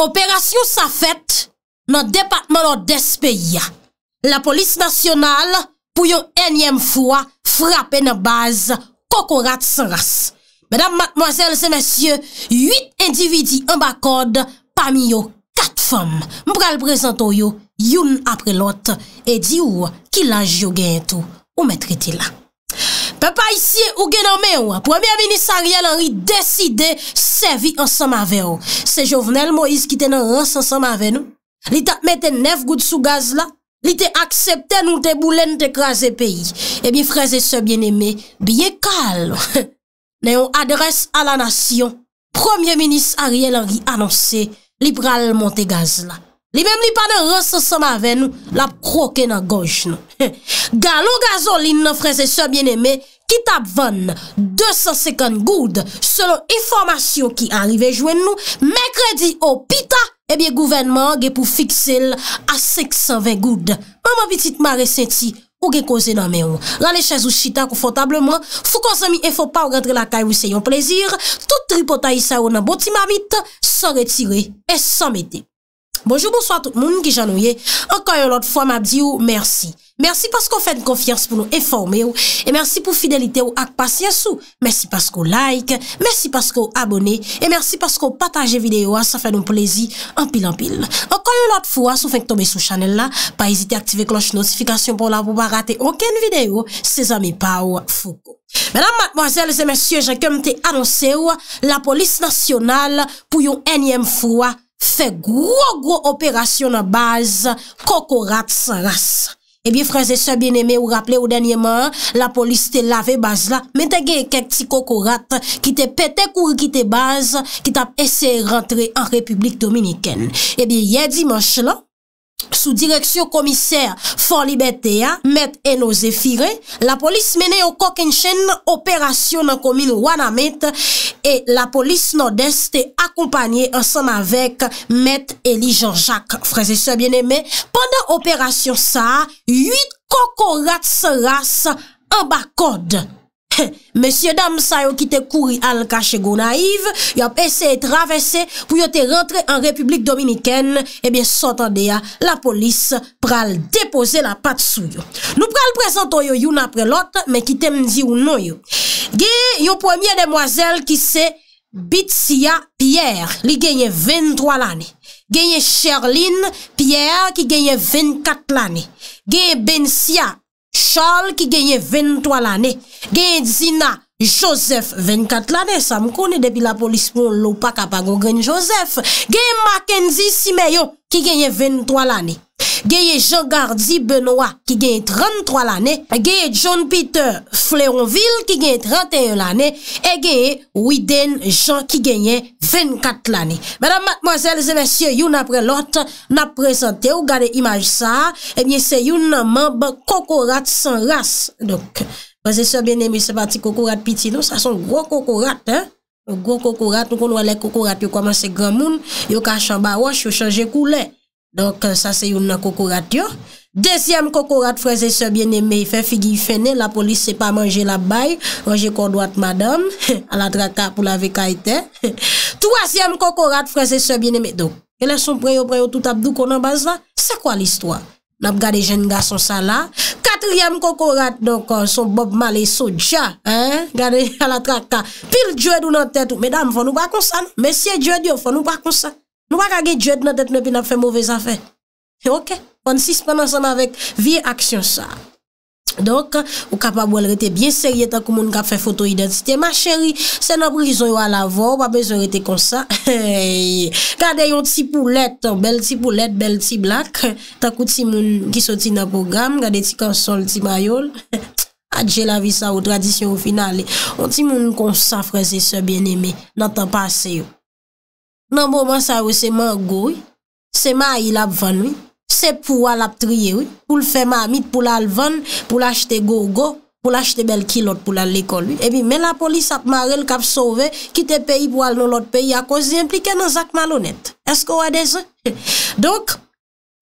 Operasyon sa fèt nan depatman an despè ya, la polis nasyonal pou yon enyèm fwa frapè nan baz kokorat san ras. Madame, mademoiselle, se mèsyè, yit endividi an bakod pami yo kat fèm. Mpral prezento yo youn apre lote e di ou ki la jo gen tou ou mè triti la. Pe pa isye ou gen an me ou a, Premier Ministre Ariel Henry deside sevi ansan ma ve ou. Se jovenel Moïse ki ten an rase ansan ma ve nou, li ta mette nef gout sou gaz eh la, li te aksepte nou te boulen te kraze peyi. E bi fraze se bien eme, biye kal. Ne ou adres a la nasyon, Premier Ministre Ariel Henry anonse liberal monte gaz la. Li mem li pa de rosa sa ma ven nou, lap kroke nan goj nou. Ga loun gazolin nan freze so bien eme, kitap van 250 goud, selon informasyon ki arrive jwen nou, mekredi ou pita, ebyen gouvenman ge pou fiksel a 620 goud. Maman pitit ma resenti ou ge koze nan me ou. Lan le chèz ou chita konfotableman, fou konsomi e fò pa ou rentre la kay ou se yon plezir, tout ripota yi sa ou nan boti ma mit, sa retire e sa mede. Bonjour, bonsoir tout moun, Gijanouye. Enkoye lout fwa, mabdi ou, mersi. Mersi paskou fèd konfiyans pou nou eforme ou, e mersi pou fidelite ou ak pasyens ou. Mersi paskou like, mersi paskou abone, e mersi paskou pataje videyo ou, sa fèd nou plezi, anpil anpil. Enkoye lout fwa, sou fèk tombe sou chanel la, pa ezite aktive kloche notifikasyon pou la pou ba rate anken videyo, se zami pa ou foko. Mèdam, mèdèm, mèdèm, mèdèm, mèdèm, mèdèm, mèdè Fè gwo gwo operasyon nan baz, kokorat san las. Ebi, franze se bien eme ou rappele ou denye man, la polis te lave baz la, men te geye kek ti kokorat, ki te pete kou ki te baz, ki tap ese rentre an Republik Dominiken. Ebi, ye dimanche lan, Sous direksyon komiser For Liberté, Met Enozefire, la polis mene yo kok en chen operasyon nan komil Wanamete e la polis Nordeste akompanyen ansan avek Met Eli Jean-Jacques. Freze se bieneme, pandan operasyon sa, 8 kokorats ras an bakode. Monsie dam sa yon ki te kouri al kache go naiv, yon pe se etravesse pou yon te rentre an Republik Dominiken, ebyen eh sotande ya la polis pral depose la pat sou yon. Nou pral prezento yon yon apre lot, men ki te mdi yon nou yon. Ge yon premier demoiselle ki se Bitsia Pierre, li genye 23 lani. Genye Sherline Pierre ki genye 24 lani. Genye Bensia, Charles ki genye 23 lane, genye Zina Joseph 24 lane, sa mkone depi la polis pou lopak apagon genye Joseph, genye Mackenzie Simeyo ki genye 23 lane. Gyeye Jean Gardi Benoit ki genye 33 lane Gyeye John Peter Fleuronville ki genye 31 lane E genye Widen Jean ki genye 24 lane Madame, mademoiselles et messieurs, yon apre l'autre Napresente ou gade imaj sa Ebyen eh se yon naman ba kokorat san ras Donk, pases se ben emi se pati kokorat piti nou Sa son gro kokorat, he Gro kokorat, nou kon wale kokorat Yo komanse gran moun, yo kachan ba wosh Yo chanje koule Donk sa euh, se yon nan kokorat yo. Desyem kokorat freze se bieneme. Fe figi fene. La polis se pa manje la bay. Ranje kou doat madam. A la traka pou la vekaiten. Troasyem kokorat freze se bieneme. Donk ele son preyo preyo tout abdou konan bazan. Se kwa l'istwa? Nap gade jen gason sa la. Katryem kokorat donk euh, son bob male so dja. Gade a la traka. Pil djoued ou nan tèt ou. Medam fò nou bakonsan. Mesye djoued yo fò nou bakonsan. Nou wak a ge djet nan det me pi nan fe mouvè zafè. Ok. Pon si spenansan avèk. Vi aksyon sa. Donk. Ou kapab wèl rete bie serye. Takou moun ka fe foto identite. Ma chèri. Se nan brison yo a la vò. Wapè zè rete konsa. Gade yon ti poulet. Bel ti poulet. Bel ti blak. Takou ti moun gisoti nan program. Gade ti konsol ti mayol. Adje la vi sa ou tradisyon ou final. Ou ti moun konsa freze se bien eme. Nan tan pa se yo. Nanbo man sa wè seman go wè, seman a il ap van wè, sep pou wè ap triye wè, pou l fèman amit pou l al van, pou l achete go go, pou l achete bel ki lot pou l al l ekol wè. Ebi men la polis ap mare l kap sove, kite peyi pou wè l nou lot peyi a kozi implike nan zak malonet. Esko wè de zè? Donk,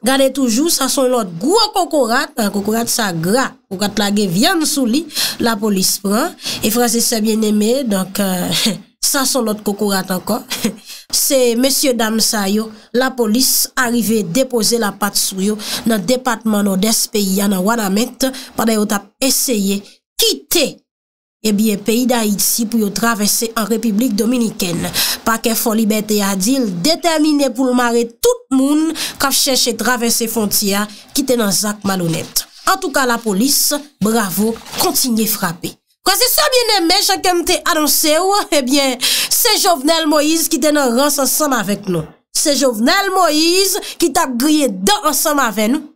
gade toujou sa son lot gwa kokorat, kokorat sa gra, kokorat la gen vyan sou li, la polis pran, e franse sebyen eme, donk... Euh, Sa son lot kokourat ankon. Se M. Dam Sayo, la polis arive depose la pat sou yo nan depatman o des peyi ya nan wad amet pa de yo tap eseye kite e biye peyi da iti pou yo travese an Republik Dominiken. Pa ke foli bete ya dil, detemine pou lmare tout moun kap cheshe travese fontiya kite nan Zak Malounet. An tou ka la polis, bravo, kontinye frape. Kwa se sa bien eme, chakèm te anonse ou, ebyen, eh se jovenel Moïse ki te nan rase ansama vek nou. Se jovenel Moïse ki te ap griye dan ansama vek nou.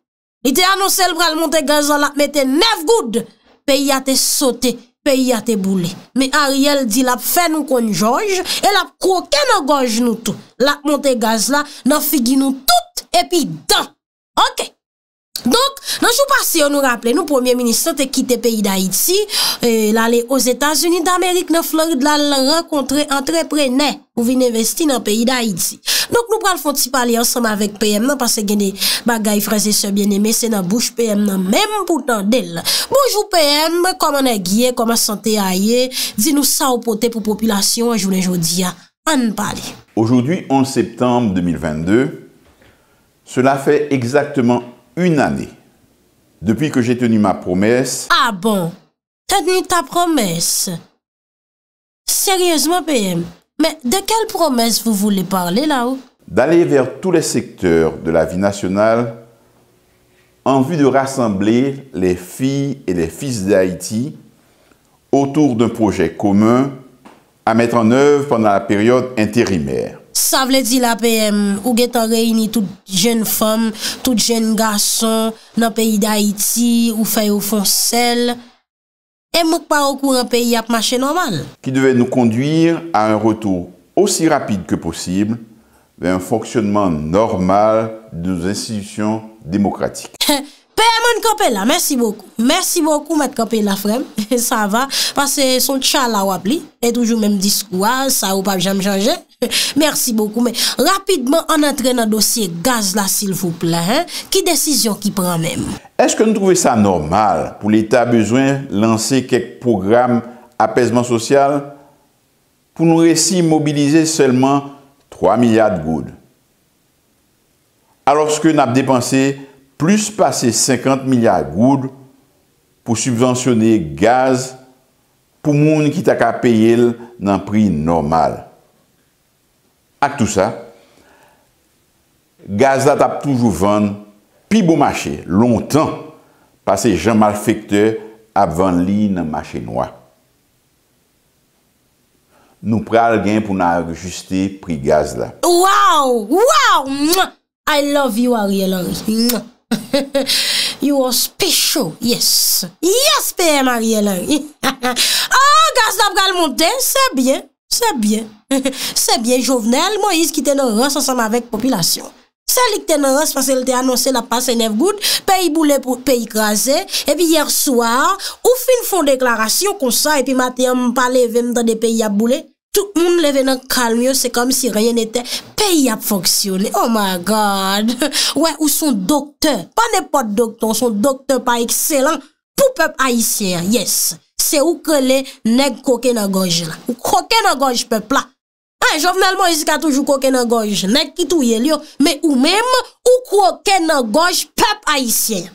I te anonse l pral Montegaz la, me te nef goud, pe yate sote, pe yate boule. Me Ariel di la ap fè nou konjouj, e la ap kouke nan gouj nou tou. La Montegaz la, nan figi nou tout epi dan. Ok. Donk, nanjou pasi yo nou rappele, nou pwemye ministre te kite peyi da iti, la le os Etats-Unis d'Amerik nou fleur de la l renkontre entreprenè ou vin investi nan peyi da iti. Donk nou pral fwanti pali ansanm avek PM, pase geni bagay fraze se bien eme, se nan bouj PM nan menm pou tan del. Moujou PM, koman e gye, koman sante a ye, di nou sa ou pote pou populasyon anjou le jodi ya, an pali. Ojou di 11 septembre 2022, cela fe exaktman anjou. une année depuis que j'ai tenu ma promesse. Ah bon Tenu ta promesse Sérieusement, PM, mais de quelle promesse vous voulez parler là-haut D'aller vers tous les secteurs de la vie nationale en vue de rassembler les filles et les fils d'Haïti autour d'un projet commun à mettre en œuvre pendant la période intérimaire. Ça veut dire la PM, ou get réuni toutes jeunes femmes, toutes jeunes garçons dans le pays d'Haïti, ou fait au fond sel. Et mouk pas au courant pays à marché normal. Qui devait nous conduire à un retour aussi rapide que possible vers un fonctionnement normal de nos institutions démocratiques. Kope la, mersi boku. Mersi boku mèd kope la frem. Sa va. Pase son tcha la wap li. E toujou mèm dis kwa, sa ou pa jèm jange. Mersi boku. Mè. Rapidman an entre nan dosye gaz la sil foup la. Ki desisyon ki pran mèm. Est-ce que nou trouvez sa normal pou l'Etat a besoin lanse kek programme apesman sosyal pou nou resi mobilize selman 3 milyard goud. Alors se ke nou ap depanse plus pase 50 milyard goud pou subvensyone gaz pou moun ki tak ap peye l nan pri normal. Ak tout sa, gaz la tap toujou van pi bou mache lontan pase jan mal fekte ap van li nan mache noua. Nou pral gen pou nan ajuste pri gaz la. Wow! Wow! Mwak! I love you Ariel! Mwak! You are special, yes Yes, P.M. Ariel Ah, oh, gazdab galmonte, se bie, se bie Se bie, jovenel, moi is ki tenoros ansanm avek popilasyon Selik tenoros, pas el te anonsen la passe nev gout Pei boule, pei krasen E pi yer soar, ou fin fon deklarasyon konsan E pi maten, mpa levem dan de pei ya boule tout moun leve nan kalmyon, se kom si reyen ete peyi ap foksyone. Oh my God! Ou son doktor, pa nepot doktor, son doktor pa ekselan, pou pep aisyen. Yes! Se ou kele neg koke nan goj la. Ou koke nan goj pep la. Hey, jovenelman ezi ka toujou koke nan goj. Neg ki tou ye liyo, me ou mem, ou koke nan goj pep aisyen.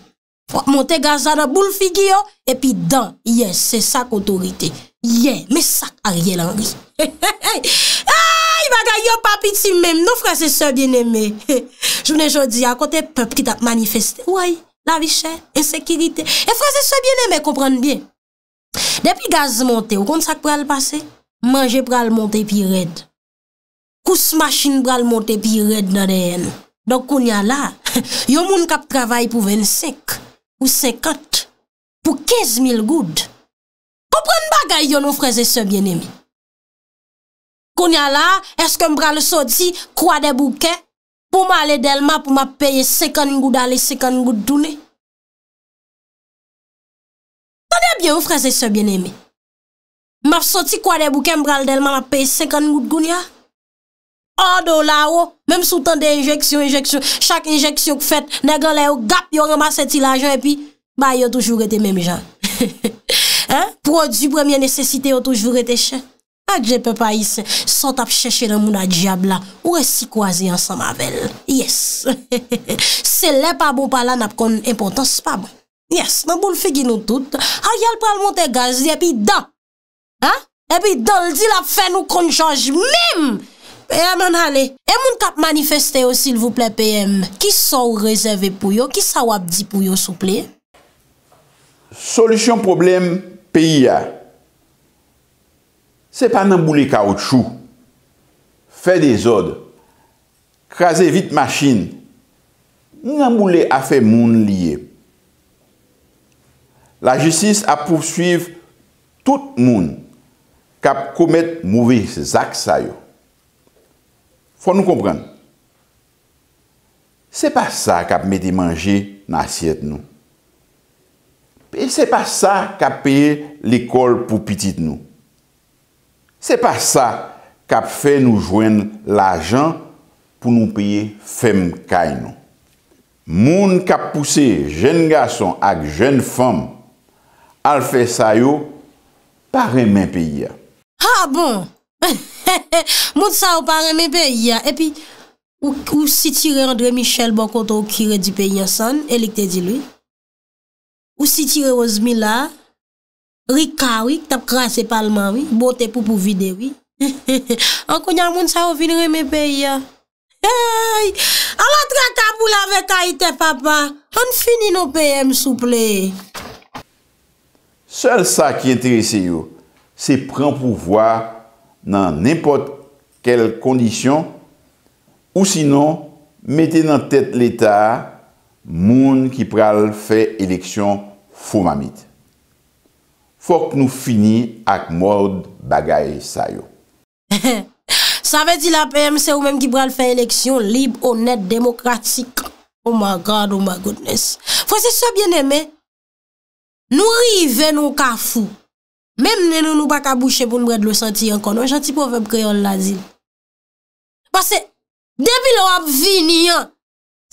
Fwa, monte Gaza nan bou l figi yo, e pi dan. Yes, se sak otorite. Yeah! Me sak a rye lan ri. Ay bagay yo papiti mem Non frase se bieneme Jounen jodi akote pep ki tap manifeste Ouay la vi chè, ensekirite E frase se bieneme kompran bien Depi gaz monte Ou kont sak pral pase Mange pral monte pi red Kous maschine pral monte pi red Donk koun ya la Yo moun kap travay pou 25 Ou 50 Pou 15 mil goud Kompran bagay yo non frase se bieneme Kounya la, eske mbra le soti, kwa de bouke, pou ma ale delman pou ma peye sekon ngou dal, sekon ngou douni. Tane bien ou freze se bien eme? Mba soti kwa de bouke mbra le delman, ma peye sekon ngou douni. Or do la ou, mem sou tan de injeksyon, injeksyon, chak injeksyon kou fet, negan le ou gap, yo remas eti la ajan, epi, bay yo toujvou rete menmijan. Produ, premye nesesite yo toujvou rete chen. Adje pe pa yise, sot ap chèche nan moun adjab la Ou e si kwa zi an sa ma vel Yes Se le pa bon pala nap kon impotans pa bon Yes, nan bou l figi nou tout A yal pral monte gaz di e epi dan Epi dan, l di la fè nou kon jaj mim E anon hale E moun kap manifeste yo sil vouple pe em Ki sa ou rezerve pou yo, ki sa ou ap di pou yo souple Solusyon problem peyi ya Se pa nan boule kaoutchou, fe de zode, krasi vit machin, nan boule afe moun liye. La jesis ap pou suiv tout moun kap komet mouvi zak sayo. Fwa nou kompren. Se pa sa kap meti manje nan asyet nou. Pe se pa sa kap peye l'ekol pou pitit nou. Se pa sa kap fe nou jwen l'ajan pou nou peye fem kay nou. Moun kap puse jen gason ak jen fom, al fe sayo, pare men peye. Ha bon, moun sayo pare men peye. E pi, ou si tire Andre Michel bon konto kire di peye son, elikte di lui. Ou si tire Ozmi la. Rika wik, tap krasi palman wik, bote pou pou vide wik. An konyan moun sa ouvin reme pe ya. Hey, an la traka pou la veka ite papa. An fini nou peye m souple. Sel sa ki enterese yo, se pren pou vwa nan nepot kel kondisyon ou sinon mette nan tet l'eta moun ki pral fe eleksyon fomamit. Fok nou fini ak mwad bagay sayo. Sa ve di la PMC ou menm ki pral fey eleksyon, lib, onet, demokratik. Oh my God, oh my Godness. Fose sa bien eme, nou rive nou kafou, menm nenou nou baka bouche pou nou bret lo senti yon konon, janti pou avèm kreyon la zil. Pase, debi lo ap vini yon,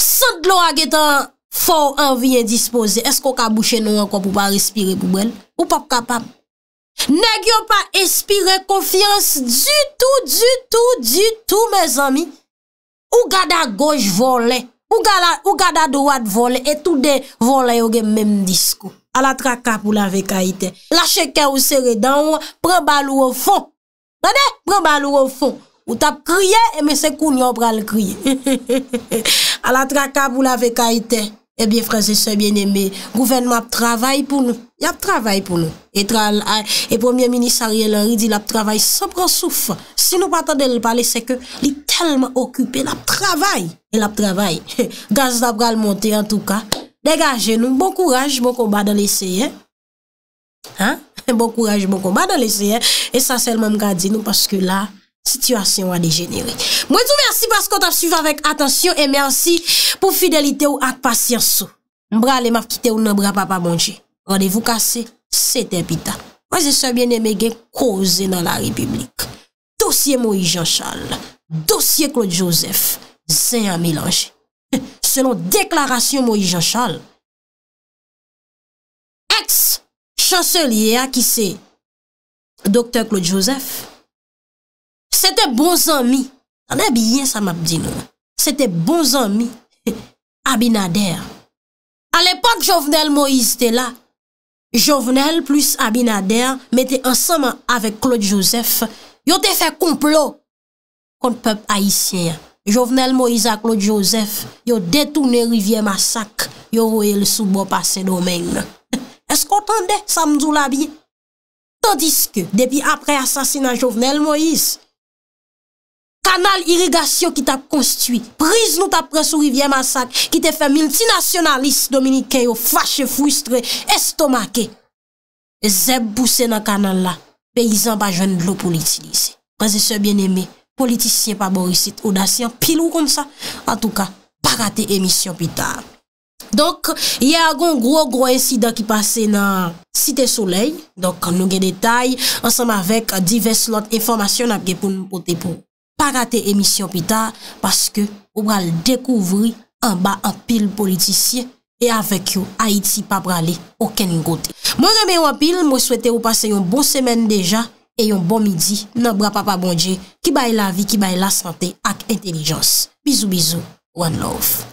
sent lo agetan, For an viye dispose, esko ka bouchen nou an kon pou pa respire pou bel? Ou pap kapap? Ne gyo pa espire konfians du tout, du tout, du tout, me zami. Ou gada goj vole, ou gada dorad vole, etou de vole yoge mem disko. A la traka pou la veka ite. Lache ke ou sere dan, pre balou ou fon. Rade? Pre balou ou fon. Ou tap kriye, eme se kounyan pral kriye. A la traka pou la veka ite. Ebyen eh franse se byen eme, gouvenman ap travay pou nou. Y ap travay pou nou. E premier minisaryen lor, y di ap travay, se pran souf. Si nou patan de li pale, se ke li telman okupe, y ap travay, y ap travay. Gaz da pral monte, en tout ka. Degaje nou, bon kouraj, bon kombat dan leseye. Bon kouraj, bon kombat dan leseye. E san selman gadi nou, paske la... Sityasyon an degenere Mwen tou mersi paskot ap suivan vek Atansyon e mersi pou fidelite ou ak pasyansou Mbra le maf kite ou nan mbra papamonje Rodevou kase Se te pita Mwen se se biene me gen koze nan la republik Dosye Moïse Jean Charles Dosye Claude Joseph Zeyan milanje Selon deklarasyon Moïse Jean Charles Ex chancelier A ki se Dokter Claude Joseph Sete bon zami, anè bi yè sa mabdi nou. Sete bon zami, Abinader. A l'epot Jovenel Moïse te la. Jovenel plus Abinader mette ansama avèk Claude Joseph. Yo te fe kouplo kont pep haïsien. Jovenel Moïse a Claude Joseph. Yo detounè Rivière Massac. Yo rouè le soubo passe domène. Eskou tande samzou la bi? Tandiske, depi apre asasina Jovenel Moïse, kanal irigasyon ki ta konstuit, priz nou ta preso rivye masak, ki te fe multinasyonalist, dominikeyo, fache, frustre, estomake, zeb bouse nan kanal la, peyizan pa jen lo politilise, prezese bien eme, politisye pa borisit, odasyan pilou kon sa, an tou ka, pa rate emisyon pi ta. Donk, ye agon gro gro ensida ki pase nan site soleil, donk nou ge detay, ansanm avek divers lot informasyon apge pou nou pote pou. pa rate emisyon pita, paske ou bral dekouvri, an ba an pil politisye, e avek yo Haiti pa brale, oken ngote. Mwen reme wapil, mwen swete ou pase yon bon semen deja, e yon bon midi, nan bra papa bonje, ki baye la vi, ki baye la sante, ak entelijons. Bizou, bizou, one love.